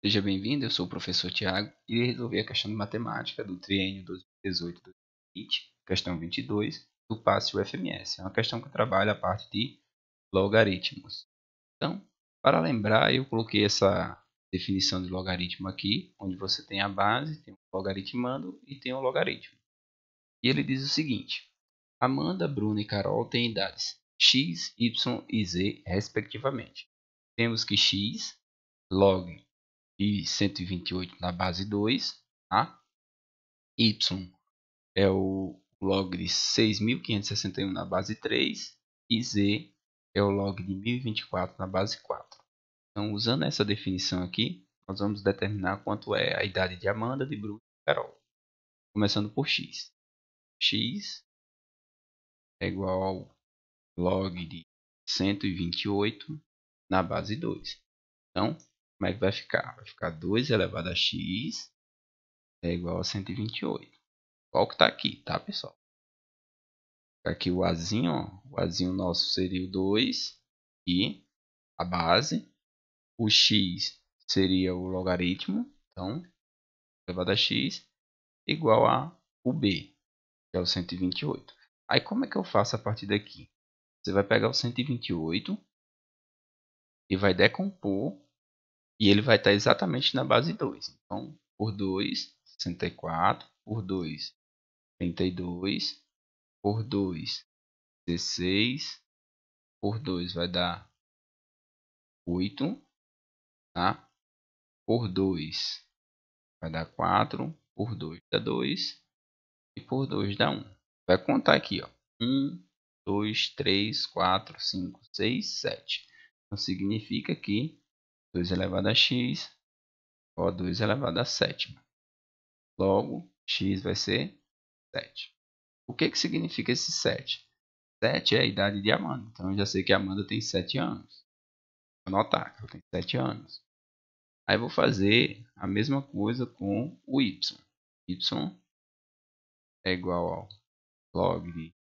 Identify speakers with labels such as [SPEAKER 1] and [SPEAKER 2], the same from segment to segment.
[SPEAKER 1] Seja bem-vindo, eu sou o professor Tiago e irei resolver a questão de matemática do triênio 2018-2020, questão 22, do passe UFMS. É uma questão que trabalha a parte de logaritmos. Então, para lembrar, eu coloquei essa definição de logaritmo aqui, onde você tem a base, tem o logaritmando e tem o logaritmo. E ele diz o seguinte, Amanda, Bruno e Carol têm idades x, y e z, respectivamente. Temos que x log e 128 na base 2, tá? Y é o log de 6.561 na base 3 e Z é o log de 1024 na base 4. Então, usando essa definição aqui, nós vamos determinar quanto é a idade de Amanda, de Bruno e Carol. Começando por x. x é igual ao log de 128 na base 2. Então, como é que vai ficar? Vai ficar 2 elevado a x é igual a 128. Qual que está aqui, tá, pessoal? Tá aqui o azinho, o azinho nosso seria o 2 e a base. O x seria o logaritmo, então, elevado a x igual a o b, que é o 128. Aí como é que eu faço a partir daqui? Você vai pegar o 128 e vai decompor e ele vai estar exatamente na base 2. Então, por 2, 64. Por 2, 32. Por 2, 16.
[SPEAKER 2] Por 2 vai dar 8. Tá?
[SPEAKER 1] Por 2 vai dar 4. Por 2 dá 2. E por 2 dá 1. Vai contar aqui. 1, 2, 3, 4, 5, 6, 7. Então, significa que 2 elevado a x, ó 2 elevado a sétima. Logo, x vai ser 7. O que, que significa esse 7? 7 é a idade de Amanda. Então, eu já sei que Amanda tem 7 anos. Vou notar que ela tem 7 anos. Aí, vou fazer a mesma coisa com o y. y
[SPEAKER 2] é igual ao log de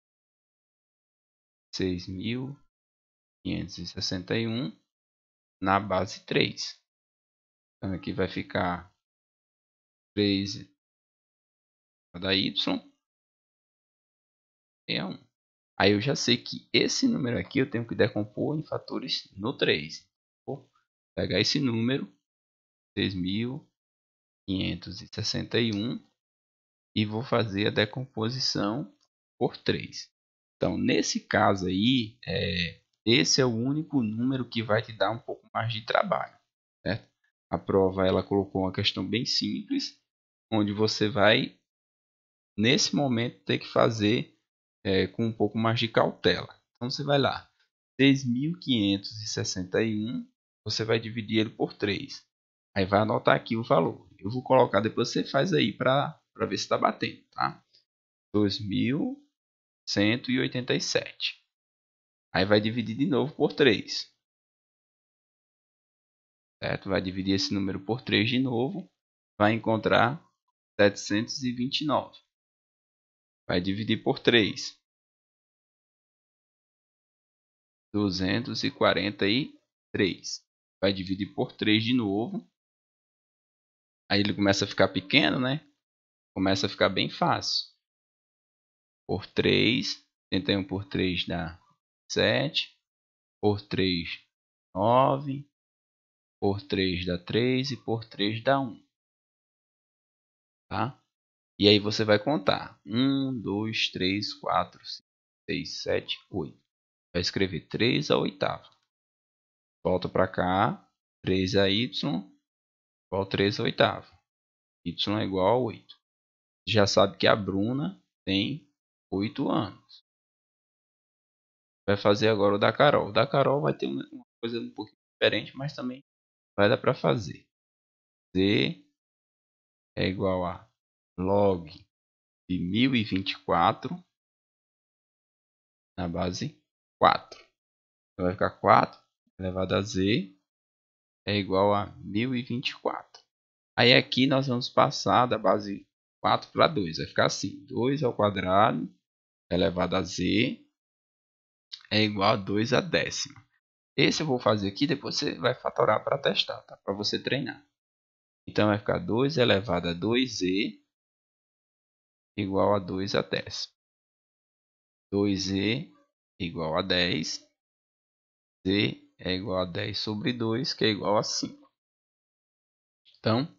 [SPEAKER 2] 6.561 na base 3. Então aqui vai ficar 3 da y
[SPEAKER 1] é 1. Aí eu já sei que esse número aqui eu tenho que decompor em fatores no 3. Vou pegar esse número, 3.561, e vou fazer a decomposição por 3. Então, nesse caso aí, é, esse é o único número que vai te dar um pouco mais de trabalho. Certo? A prova ela colocou uma questão bem simples, onde você vai, nesse momento, ter que fazer é, com um pouco mais de cautela. Então você vai lá, 6.561, você vai dividir ele por 3. Aí vai anotar aqui o valor. Eu vou colocar, depois você faz aí para ver se está batendo, tá? 2.187. Aí vai dividir de novo por 3 certo? Vai dividir esse número por 3 de novo, vai encontrar 729.
[SPEAKER 2] Vai dividir por 3.
[SPEAKER 1] 243. Vai dividir por 3 de novo. Aí ele começa a ficar pequeno, né? Começa a ficar bem fácil. Por 3, 31 por 3 dá 7. Por 3, 9. Por 3 dá 3 e por 3 dá 1. Tá? E aí você vai contar. 1, 2, 3, 4, 5, 6, 7, 8. Vai escrever 3 a oitava. Volta para cá. 3 a y igual 3 a oitava. Y é igual a 8. Já sabe que a Bruna tem 8 anos. Vai fazer agora o da Carol. O da Carol vai ter uma coisa um pouquinho diferente, mas também vai dar para fazer.
[SPEAKER 2] Z é igual a log de
[SPEAKER 1] 1024 na base 4. Então vai ficar 4 elevado a Z é igual a 1024. Aí aqui nós vamos passar da base 4 para 2. Vai ficar assim, 2 ao quadrado elevado a Z é igual a 2 à décima. Esse eu vou fazer aqui, depois você vai fatorar para testar, tá? para você treinar. Então vai ficar 2 elevado a 2e igual a 2 a 10. 2e igual a 10. z é igual a 10 sobre 2, que é igual a 5. Então,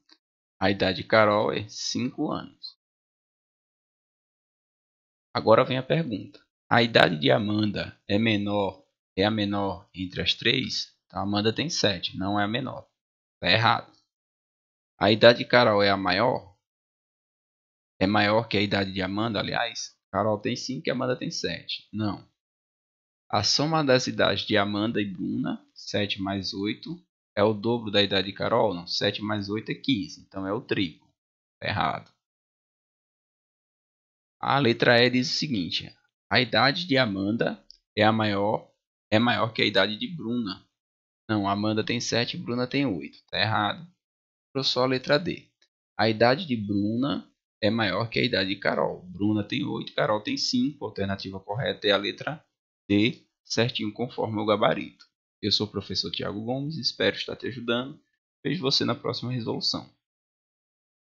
[SPEAKER 1] a idade de Carol é 5 anos. Agora vem a pergunta. A idade de Amanda é menor é a menor entre as três, então Amanda tem 7, não é a menor. Está errado. A idade de Carol é a maior? É maior que a idade de Amanda, aliás? Carol tem 5 e Amanda tem 7. Não. A soma das idades de Amanda e Bruna, 7 mais 8, é o dobro da idade de Carol? Não, 7 mais 8 é 15, então é o triplo. Está errado. A letra E diz o seguinte: a idade de Amanda é a maior é maior que a idade de Bruna. Não, Amanda tem 7, Bruna tem 8. Tá errado. Ficou só a letra D. A idade de Bruna é maior que a idade de Carol. Bruna tem 8, Carol tem 5. A alternativa correta é a letra D, certinho conforme o gabarito. Eu sou o professor Tiago Gomes, espero estar te ajudando. Vejo você na
[SPEAKER 2] próxima resolução.